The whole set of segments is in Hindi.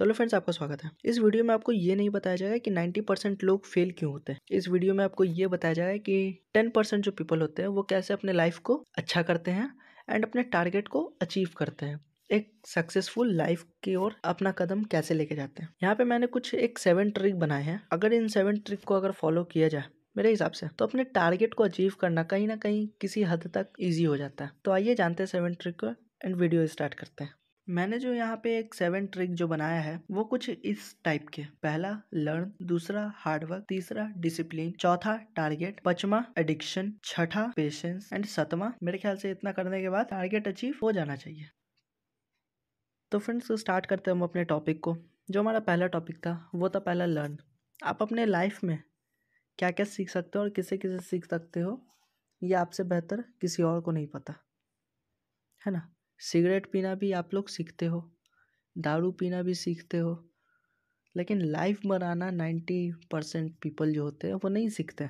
तो हेलो फ्रेंड्स आपका स्वागत है इस वीडियो में आपको ये नहीं बताया जाएगा कि 90 परसेंट लोग फेल क्यों होते हैं इस वीडियो में आपको ये बताया जाएगा कि 10 परसेंट जो पीपल होते हैं वो कैसे अपने लाइफ को अच्छा करते हैं एंड अपने टारगेट को अचीव करते हैं एक सक्सेसफुल लाइफ की ओर अपना कदम कैसे लेके जाते हैं यहाँ पर मैंने कुछ एक सेवन ट्रिक बनाए हैं अगर इन सेवन ट्रिक को अगर फॉलो किया जाए मेरे हिसाब से तो अपने टारगेट को अचीव करना कहीं ना कहीं किसी हद तक ईजी हो जाता है तो आइए जानते हैं सेवन ट्रिक को एंड वीडियो स्टार्ट करते हैं मैंने जो यहाँ पे एक सेवन ट्रिक जो बनाया है वो कुछ इस टाइप के पहला लर्न दूसरा हार्डवर्क तीसरा डिसिप्लिन चौथा टारगेट पचवा एडिक्शन छठा पेशेंस एंड सतवा मेरे ख्याल से इतना करने के बाद टारगेट अचीव हो जाना चाहिए तो फ्रेंड्स स्टार्ट करते हैं हम अपने टॉपिक को जो हमारा पहला टॉपिक था वो था पहला लर्न आप अपने लाइफ में क्या क्या सीख सकते हो और किसे किसे सीख सकते हो ये आपसे बेहतर किसी और को नहीं पता है ना सिगरेट पीना भी आप लोग सीखते हो दारू पीना भी सीखते हो लेकिन लाइफ बनाना नाइन्टी परसेंट पीपल जो होते हैं वो नहीं सीखते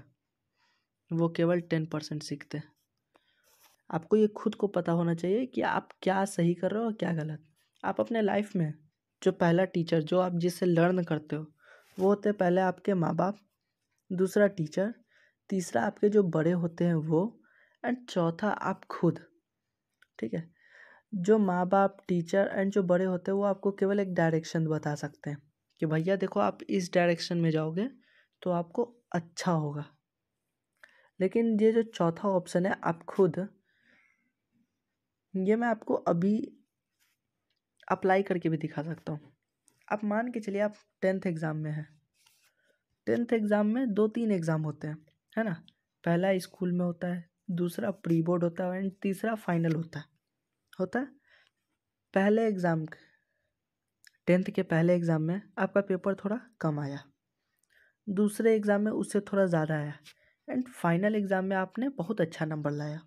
वो केवल टेन परसेंट सीखते हैं आपको ये खुद को पता होना चाहिए कि आप क्या सही कर रहे हो और क्या गलत आप अपने लाइफ में जो पहला टीचर जो आप जिससे लर्न करते हो वो होते पहले आपके माँ बाप दूसरा टीचर तीसरा आपके जो बड़े होते हैं वो एंड चौथा आप खुद ठीक है जो माँ बाप टीचर एंड जो बड़े होते हैं वो आपको केवल एक डायरेक्शन बता सकते हैं कि भैया देखो आप इस डायरेक्शन में जाओगे तो आपको अच्छा होगा लेकिन ये जो चौथा ऑप्शन है आप खुद ये मैं आपको अभी अप्लाई करके भी दिखा सकता हूँ आप मान के चलिए आप टेंथ एग्ज़ाम में हैं टेंथ एग्ज़ाम में दो तीन एग्ज़ाम होते हैं है ना पहला स्कूल में होता है दूसरा प्री बोर्ड होता है एंड तीसरा फाइनल होता है होता है पहले एग्ज़ाम टेंथ के पहले एग्ज़ाम में आपका पेपर थोड़ा कम आया दूसरे एग्ज़ाम में उससे थोड़ा ज़्यादा आया एंड फाइनल एग्ज़ाम में आपने बहुत अच्छा नंबर लाया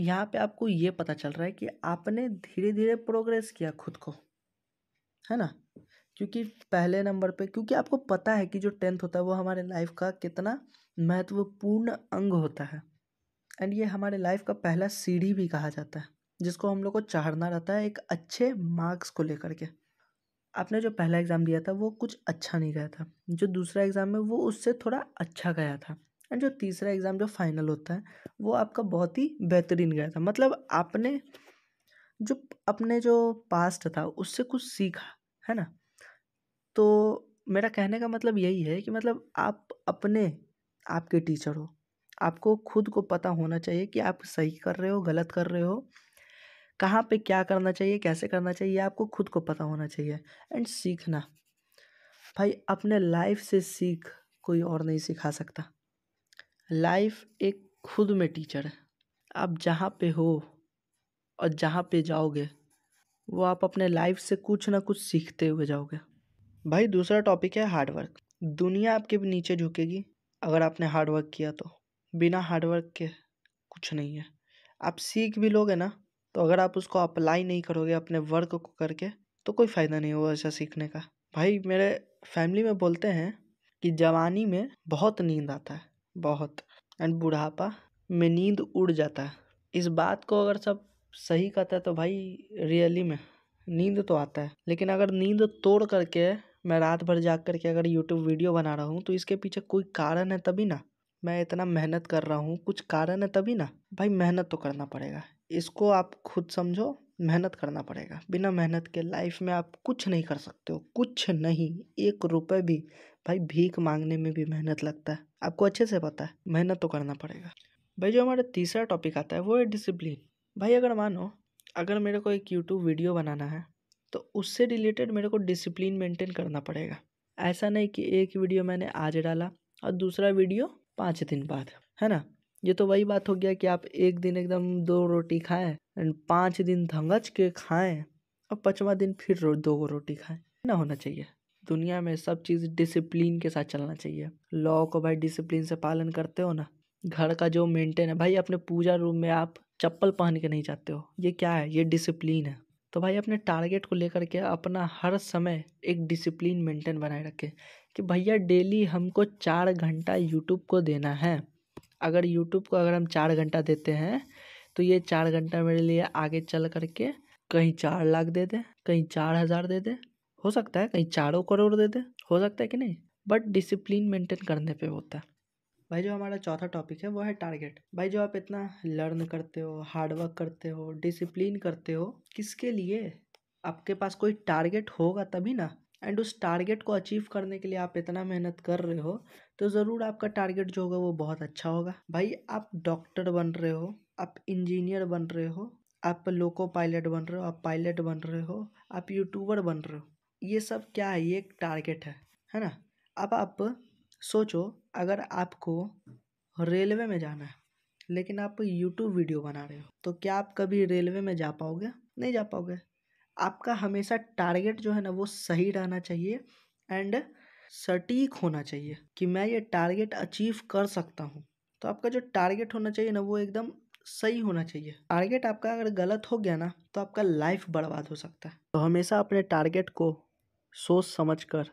यहाँ पे आपको ये पता चल रहा है कि आपने धीरे धीरे प्रोग्रेस किया खुद को है ना क्योंकि पहले नंबर पे क्योंकि आपको पता है कि जो टेंथ होता है वो हमारे लाइफ का कितना महत्वपूर्ण अंग होता है एंड ये हमारे लाइफ का पहला सीढ़ी भी कहा जाता है जिसको हम लोग को चाढ़ना रहता है एक अच्छे मार्क्स को लेकर के आपने जो पहला एग्ज़ाम दिया था वो कुछ अच्छा नहीं गया था जो दूसरा एग्ज़ाम है वो उससे थोड़ा अच्छा गया था एंड जो तीसरा एग्ज़ाम जो फाइनल होता है वो आपका बहुत ही बेहतरीन गया था मतलब आपने जो अपने जो पास्ट था उससे कुछ सीखा है ना तो मेरा कहने का मतलब यही है कि मतलब आप अपने आपके टीचर हो आपको खुद को पता होना चाहिए कि आप सही कर रहे हो गलत कर रहे हो कहाँ पे क्या करना चाहिए कैसे करना चाहिए आपको खुद को पता होना चाहिए एंड सीखना भाई अपने लाइफ से सीख कोई और नहीं सिखा सकता लाइफ एक खुद में टीचर है आप जहाँ पे हो और जहाँ पे जाओगे वो आप अपने लाइफ से कुछ ना कुछ सीखते हुए जाओगे भाई दूसरा टॉपिक है हार्डवर्क दुनिया आपके भी नीचे झुकेगी अगर आपने हार्डवर्क किया तो बिना हार्डवर्क के कुछ नहीं है आप सीख भी लोगे ना तो अगर आप उसको अप्लाई नहीं करोगे अपने वर्क को करके तो कोई फ़ायदा नहीं होगा ऐसा सीखने का भाई मेरे फैमिली में बोलते हैं कि जवानी में बहुत नींद आता है बहुत एंड बुढ़ापा में नींद उड़ जाता है इस बात को अगर सब सही कहता है तो भाई रियली में नींद तो आता है लेकिन अगर नींद तोड़ करके मैं रात भर जाग करके अगर यूट्यूब वीडियो बना रहा हूँ तो इसके पीछे कोई कारण है तभी ना मैं इतना मेहनत कर रहा हूँ कुछ कारण है तभी ना भाई मेहनत तो करना पड़ेगा इसको आप खुद समझो मेहनत करना पड़ेगा बिना मेहनत के लाइफ में आप कुछ नहीं कर सकते हो कुछ नहीं एक रुपए भी भाई भीख मांगने में भी मेहनत लगता है आपको अच्छे से पता है मेहनत तो करना पड़ेगा भाई जो हमारा तीसरा टॉपिक आता है वो है डिसिप्लिन भाई अगर मानो अगर मेरे को एक यूट्यूब वीडियो बनाना है तो उससे रिलेटेड मेरे को डिसिप्लिन मेंटेन करना पड़ेगा ऐसा नहीं कि एक वीडियो मैंने आज डाला और दूसरा वीडियो पाँच दिन बाद है ना ये तो वही बात हो गया कि आप एक दिन एकदम दो रोटी खाएं एंड पाँच दिन धंगच के खाएं और पचवा दिन फिर रो, दो रोटी खाएं ना होना चाहिए दुनिया में सब चीज़ डिसिप्लिन के साथ चलना चाहिए लॉ को भाई डिसिप्लिन से पालन करते हो ना घर का जो मेंटेन है भाई अपने पूजा रूम में आप चप्पल पहन के नहीं जाते हो ये क्या है ये डिसिप्लिन है तो भाई अपने टारगेट को लेकर के अपना हर समय एक डिसिप्लिन मेंटेन बनाए रखें कि भैया डेली हमको चार घंटा यूट्यूब को देना है अगर यूट्यूब को अगर हम चार घंटा देते हैं तो ये चार घंटा मेरे लिए आगे चल करके कहीं चार लाख दे दे कहीं चार हज़ार दे दे हो सकता है कहीं चारों करोड़ दे दे हो सकता है कि नहीं बट डिसिप्लिन मेंटेन करने पे होता है भाई जो हमारा चौथा टॉपिक है वो है टारगेट भाई जो आप इतना लर्न करते हो हार्डवर्क करते हो डिसिप्लिन करते हो किसके लिए आपके पास कोई टारगेट होगा तभी ना एंड उस टारगेट को अचीव करने के लिए आप इतना मेहनत कर रहे हो तो ज़रूर आपका टारगेट जो होगा वो बहुत अच्छा होगा भाई आप डॉक्टर बन रहे हो आप इंजीनियर बन रहे हो आप लोको पायलट बन रहे हो आप पायलट बन रहे हो आप यूट्यूबर बन रहे हो ये सब क्या है ये एक टारगेट है है ना अब आप सोचो अगर आपको रेलवे में जाना है लेकिन आप यूट्यूब वीडियो बना रहे हो तो क्या आप कभी रेलवे में जा पाओगे नहीं जा पाओगे आपका हमेशा टारगेट जो है ना वो सही रहना चाहिए एंड सटीक होना चाहिए कि मैं ये टारगेट अचीव कर सकता हूँ तो आपका जो टारगेट होना चाहिए ना वो एकदम सही होना चाहिए टारगेट आपका अगर गलत हो गया ना तो आपका लाइफ बर्बाद हो सकता है तो हमेशा अपने टारगेट को सोच समझ कर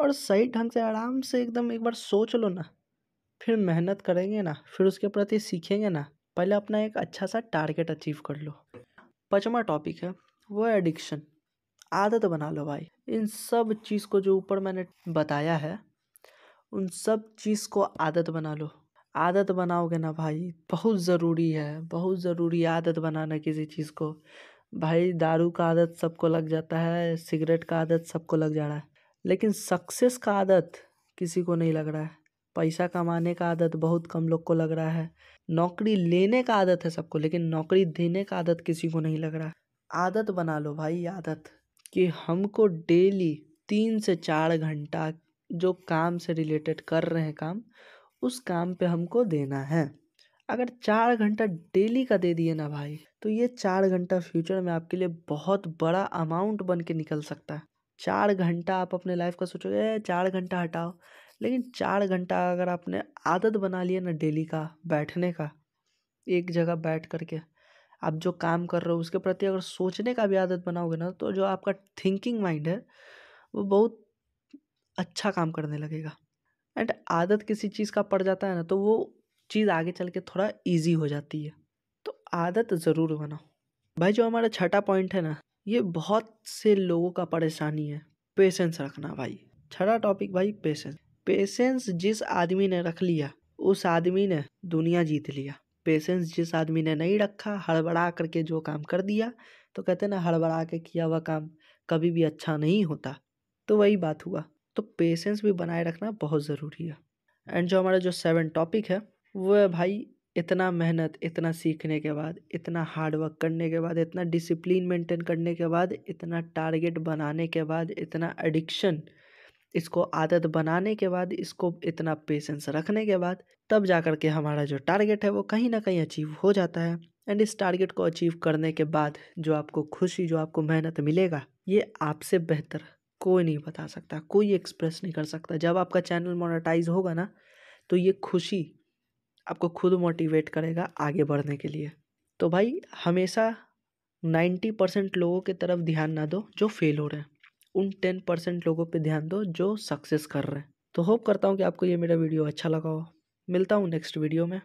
और सही ढंग से आराम से एकदम एक बार सोच लो ना फिर मेहनत करेंगे ना फिर उसके प्रति सीखेंगे ना पहले अपना एक अच्छा सा टारगेट अचीव कर लो पाँचवा टॉपिक है वो एडिक्शन आदत बना लो भाई इन सब चीज़ को जो ऊपर मैंने बताया है उन सब चीज़ को आदत बना लो आदत बनाओगे ना भाई बहुत ज़रूरी है बहुत ज़रूरी आदत बनाना किसी चीज़ को भाई दारू का आदत सबको लग जाता है सिगरेट का आदत सबको लग जा रहा है लेकिन सक्सेस का आदत किसी को नहीं लग रहा है पैसा कमाने का आदत बहुत कम लोग को लग रहा है नौकरी लेने का आदत है सबको लेकिन नौकरी देने का आदत किसी को नहीं लग रहा है आदत बना लो भाई आदत कि हमको डेली तीन से चार घंटा जो काम से रिलेटेड कर रहे हैं काम उस काम पे हमको देना है अगर चार घंटा डेली का दे दिए ना भाई तो ये चार घंटा फ्यूचर में आपके लिए बहुत बड़ा अमाउंट बन के निकल सकता है चार घंटा आप अपने लाइफ का सोचोगे चार घंटा हटाओ लेकिन चार घंटा अगर आपने आदत बना लिया ना डेली का बैठने का एक जगह बैठ करके आप जो काम कर रहे हो उसके प्रति अगर सोचने का भी आदत बनाओगे ना तो जो आपका थिंकिंग माइंड है वो बहुत अच्छा काम करने लगेगा एंड आदत किसी चीज़ का पड़ जाता है ना तो वो चीज़ आगे चल के थोड़ा ईजी हो जाती है तो आदत ज़रूर बनाओ भाई जो हमारा छठा पॉइंट है ना ये बहुत से लोगों का परेशानी है पेशेंस रखना भाई छठा टॉपिक भाई पेशेंस पेशेंस जिस आदमी ने रख लिया उस आदमी ने दुनिया जीत लिया पेशेंस जिस आदमी ने नहीं रखा हड़बड़ा करके जो काम कर दिया तो कहते ना हड़बड़ा के किया हुआ काम कभी भी अच्छा नहीं होता तो वही बात हुआ तो पेशेंस भी बनाए रखना बहुत ज़रूरी है एंड जो हमारा जो सेवन टॉपिक है वो है भाई इतना मेहनत इतना सीखने के बाद इतना हार्डवर्क करने के बाद इतना डिसिप्लिन मेंटेन करने के बाद इतना टारगेट बनाने के बाद इतना एडिक्शन इसको आदत बनाने के बाद इसको इतना पेशेंस रखने के बाद तब जा कर के हमारा जो टारगेट है वो कहीं ना कहीं अचीव हो जाता है एंड इस टारगेट को अचीव करने के बाद जो आपको खुशी जो आपको मेहनत मिलेगा ये आपसे बेहतर कोई नहीं बता सकता कोई एक्सप्रेस नहीं कर सकता जब आपका चैनल मोनेटाइज होगा ना तो ये खुशी आपको खुद मोटिवेट करेगा आगे बढ़ने के लिए तो भाई हमेशा नाइन्टी परसेंट लोगों की तरफ ध्यान ना दो जो फेल हो रहे हैं उन टेन परसेंट लोगों पे ध्यान दो जो सक्सेस कर रहे हैं तो होप करता हूँ कि आपको ये मेरा वीडियो अच्छा लगा हो मिलता हूँ नेक्स्ट वीडियो में